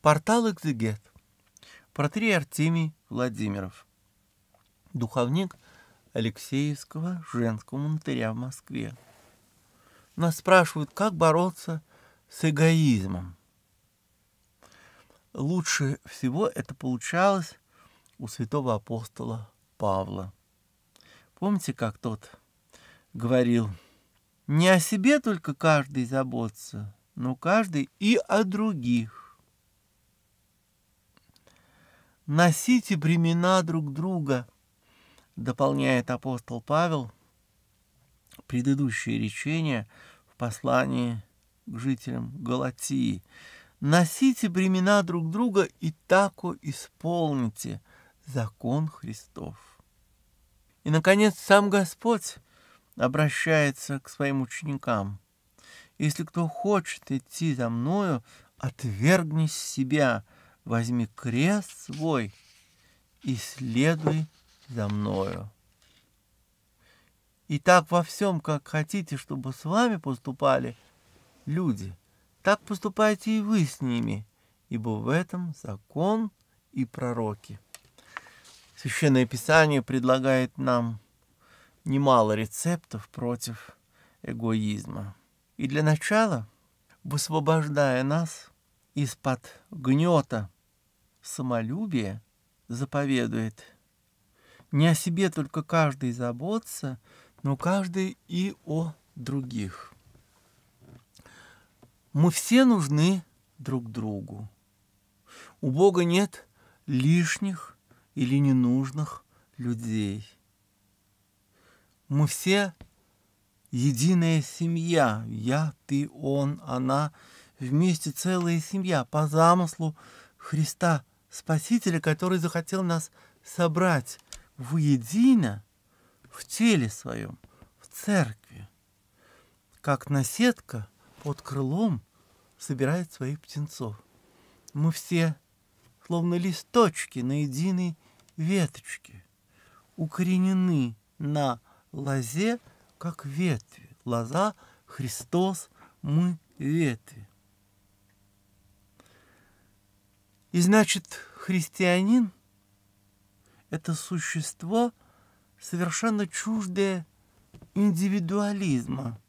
Портал «Экзегет». Протерей Артемий Владимиров. Духовник Алексеевского женского монастыря в Москве. Нас спрашивают, как бороться с эгоизмом. Лучше всего это получалось у святого апостола Павла. Помните, как тот говорил, не о себе только каждый заботится, но каждый и о других носите бремена друг друга, дополняет апостол Павел предыдущее речение в послании к жителям Галатии. Носите бремена друг друга и тако исполните закон Христов. И, наконец, сам Господь обращается к своим ученикам. Если кто хочет идти за мною, отвергни себя – возьми крест свой и следуй за мною. И так во всем, как хотите, чтобы с вами поступали люди, так поступайте и вы с ними, ибо в этом закон и пророки. Священное Писание предлагает нам немало рецептов против эгоизма. И для начала, высвобождая нас из-под гнета самолюбие заповедует. Не о себе только каждый заботится, но каждый и о других. Мы все нужны друг другу. У Бога нет лишних или ненужных людей. Мы все единая семья. Я, ты, он, она. Вместе целая семья по замыслу – Христа, Спасителя, который захотел нас собрать воедино в теле своем, в церкви, как наседка под крылом собирает своих птенцов. Мы все словно листочки на единой веточке, укоренены на лозе, как ветви. Лоза — Христос, мы — ветви. И значит, христианин — это существо, совершенно чуждое индивидуализма,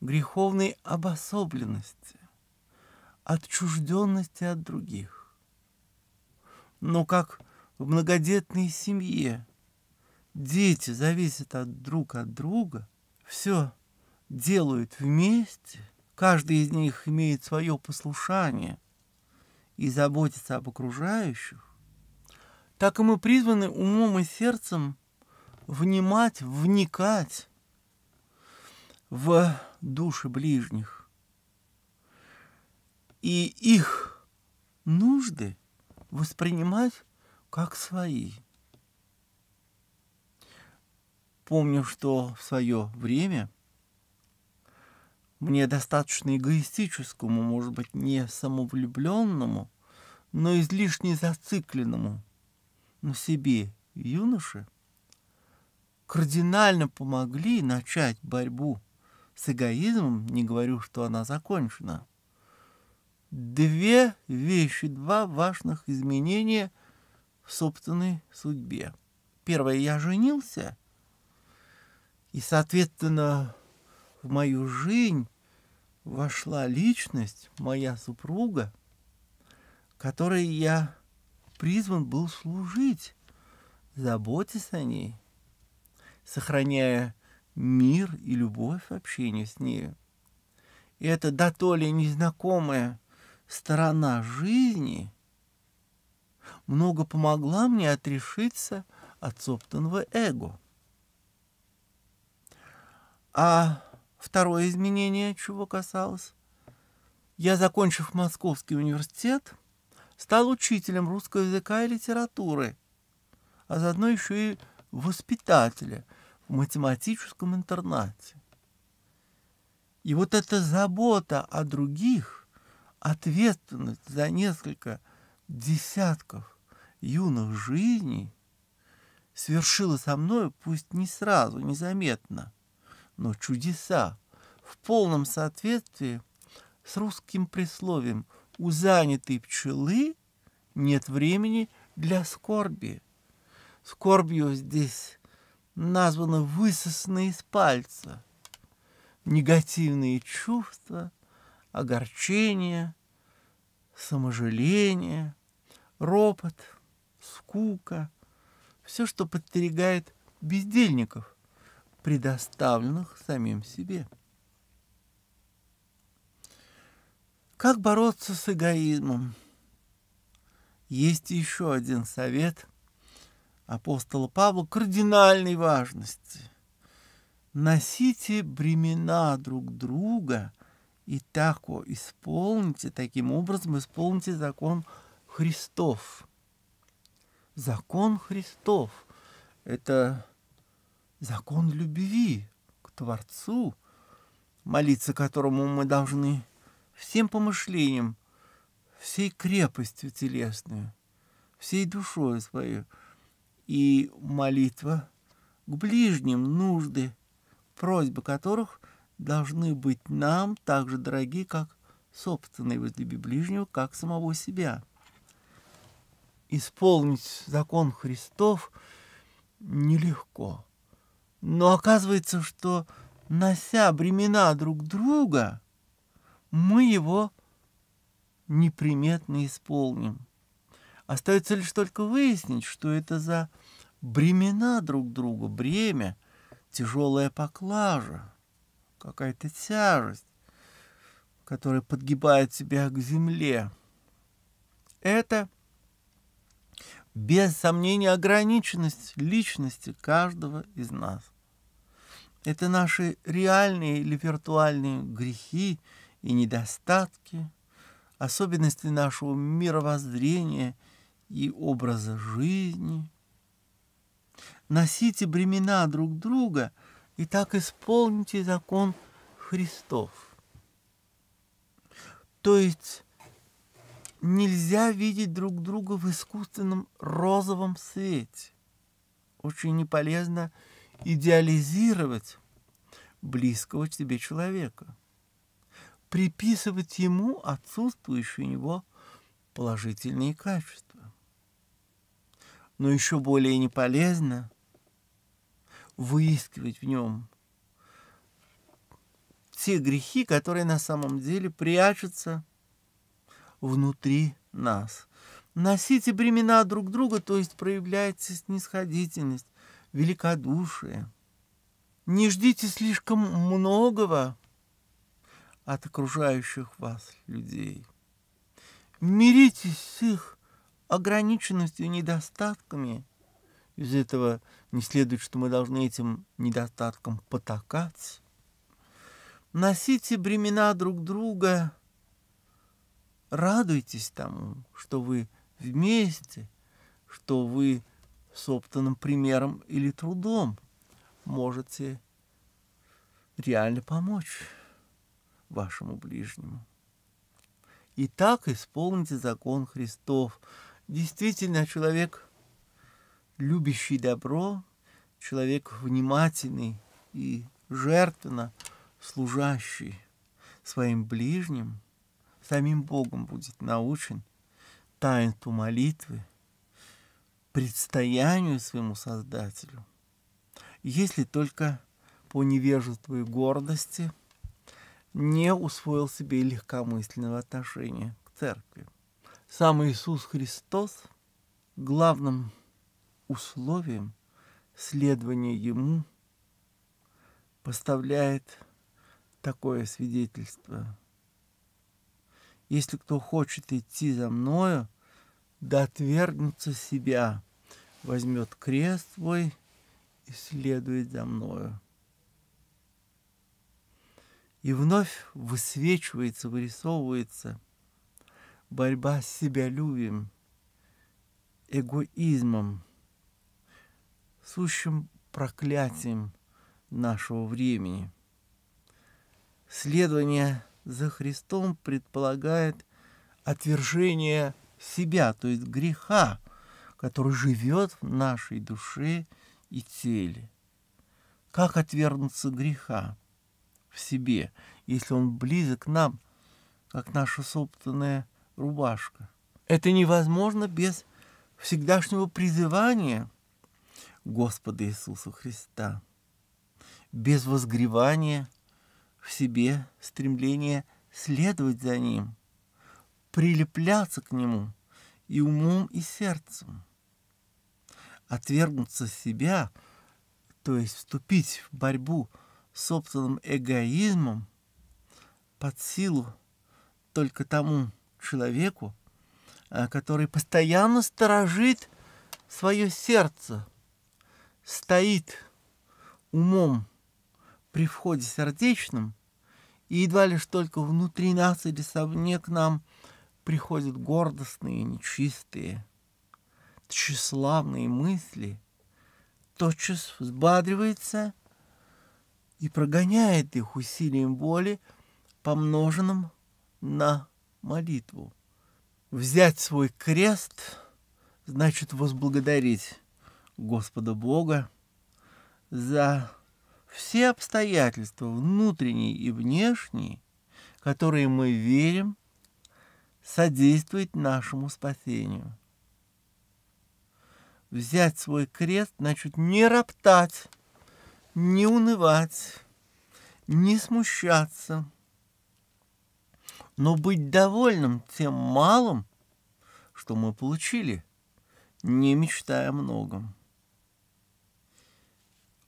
греховной обособленности, отчужденности от других. Но как в многодетной семье дети зависят от друг от друга, все делают вместе, каждый из них имеет свое послушание — и заботиться об окружающих, так и мы призваны умом и сердцем внимать, вникать в души ближних и их нужды воспринимать как свои. Помню, что в свое время – мне достаточно эгоистическому, может быть, не самовлюбленному, но излишне зацикленному на себе юноше, кардинально помогли начать борьбу с эгоизмом, не говорю, что она закончена. Две вещи, два важных изменения в собственной судьбе. Первое, я женился, и, соответственно, в мою жизнь вошла личность, моя супруга, которой я призван был служить, заботясь о ней, сохраняя мир и любовь в общении с нею. И эта дотоле незнакомая сторона жизни много помогла мне отрешиться от собственного эго. А Второе изменение чего касалось? Я, закончив Московский университет, стал учителем русского языка и литературы, а заодно еще и воспитателя в математическом интернате. И вот эта забота о других, ответственность за несколько десятков юных жизней свершила со мной, пусть не сразу, незаметно – но чудеса в полном соответствии с русским присловием «У занятой пчелы нет времени для скорби». Скорбью здесь названо высосанное из пальца негативные чувства, огорчение, саможаление, ропот, скука, все, что подстерегает бездельников – предоставленных самим себе. Как бороться с эгоизмом? Есть еще один совет апостола Павла кардинальной важности. Носите бремена друг друга и так исполните, таким образом исполните закон Христов. Закон Христов – это закон любви к Творцу, молиться которому мы должны всем помышлением, всей крепостью телесную, всей душой своей, и молитва к ближним нужды, просьбы которых должны быть нам так же дороги, как собственной возлюби ближнего, как самого себя. Исполнить закон Христов нелегко – но оказывается, что, нося бремена друг друга, мы его неприметно исполним. Остается лишь только выяснить, что это за бремена друг друга, бремя, тяжелая поклажа, какая-то тяжесть, которая подгибает себя к земле. Это, без сомнения, ограниченность личности каждого из нас. Это наши реальные или виртуальные грехи и недостатки, особенности нашего мировоззрения и образа жизни. Носите бремена друг друга и так исполните закон Христов. То есть нельзя видеть друг друга в искусственном розовом свете. Очень неполезно полезно идеализировать близкого тебе человека, приписывать ему отсутствующие у него положительные качества. Но еще более не полезно выискивать в нем те грехи, которые на самом деле прячутся внутри нас. Носите бремена друг друга, то есть проявляется снисходительность, великодушие. Не ждите слишком многого от окружающих вас людей. Миритесь с их ограниченностью и недостатками. Из этого не следует, что мы должны этим недостаткам потакать, Носите бремена друг друга, радуйтесь тому, что вы вместе, что вы собственным примером или трудом можете реально помочь вашему ближнему. И так исполните закон Христов. Действительно, человек, любящий добро, человек внимательный и жертвенно служащий своим ближним, самим Богом будет научен таинству молитвы – предстоянию своему Создателю, если только по невежеству и гордости не усвоил себе легкомысленного отношения к церкви. Сам Иисус Христос главным условием следования Ему поставляет такое свидетельство. Если кто хочет идти за мною, да отвергнется себя, возьмет крест твой и следует за мною. И вновь высвечивается, вырисовывается борьба с себялюбием, эгоизмом, сущим проклятием нашего времени. Следование за Христом предполагает отвержение – себя, то есть греха, который живет в нашей душе и теле. Как отвергнуться греха в себе, если он близок к нам, как наша собственная рубашка? Это невозможно без всегдашнего призывания Господа Иисуса Христа, без возгревания в себе, стремления следовать за Ним – прилепляться к нему и умом, и сердцем. Отвергнуться себя, то есть вступить в борьбу с собственным эгоизмом, под силу только тому человеку, а, который постоянно сторожит свое сердце, стоит умом при входе сердечном, и едва лишь только внутри нас или совне к нам – приходят гордостные, нечистые, тщеславные мысли, тотчас взбадривается и прогоняет их усилием воли, помноженным на молитву. Взять свой крест значит возблагодарить Господа Бога за все обстоятельства, внутренние и внешние, которые мы верим – содействует нашему спасению. Взять свой крест, значит, не роптать, не унывать, не смущаться, но быть довольным тем малым, что мы получили, не мечтая о многом.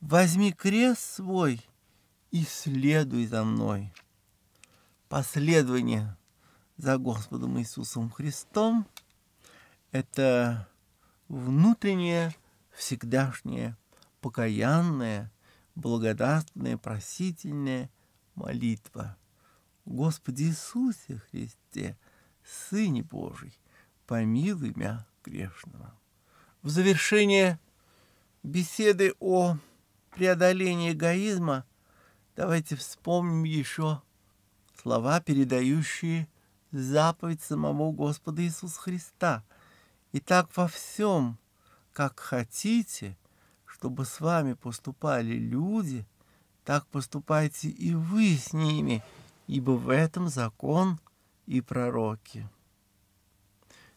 Возьми крест свой и следуй за мной. Последование – за Господом Иисусом Христом – это внутреннее, всегдашнее, покаянное, благодатное, просительное молитва. Господи Иисусе Христе, Сыне Божий, помилуй мя грешного. В завершение беседы о преодолении эгоизма давайте вспомним еще слова, передающие – заповедь самого Господа Иисуса Христа. И так во всем, как хотите, чтобы с вами поступали люди, так поступайте и вы с ними, ибо в этом закон и пророки.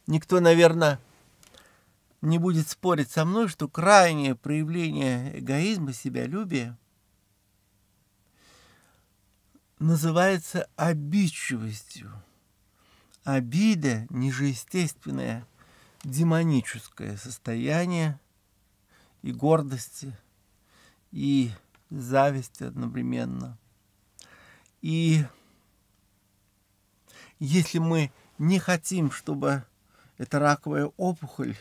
Никто, наверное, не будет спорить со мной, что крайнее проявление эгоизма, себялюбия называется обидчивостью обида, нижеестественное, демоническое состояние и гордости, и зависть одновременно. И если мы не хотим, чтобы эта раковая опухоль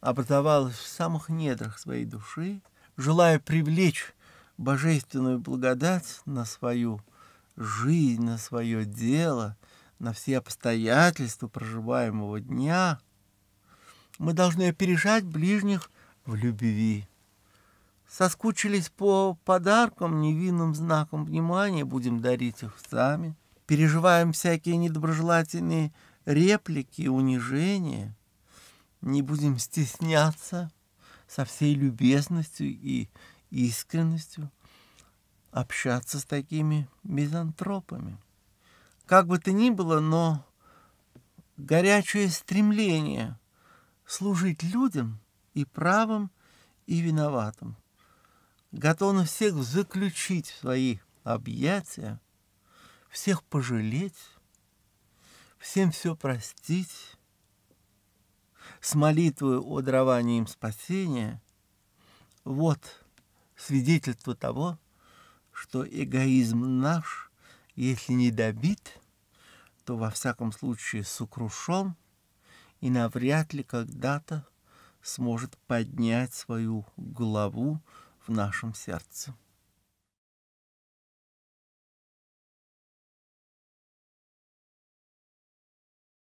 образовалась в самых недрах своей души, желая привлечь божественную благодать на свою жизнь, на свое дело – на все обстоятельства проживаемого дня, мы должны опережать ближних в любви. Соскучились по подаркам, невинным знакам внимания, будем дарить их сами. Переживаем всякие недоброжелательные реплики, унижения. Не будем стесняться со всей любезностью и искренностью общаться с такими мизантропами. Как бы то ни было, но горячее стремление служить людям и правым, и виноватым, готовность всех заключить в свои объятия, всех пожалеть, всем все простить, с молитвой о даровании им спасения, вот свидетельство того, что эгоизм наш – если не добит, то во всяком случае сокрушен и навряд ли когда-то сможет поднять свою главу в нашем сердце.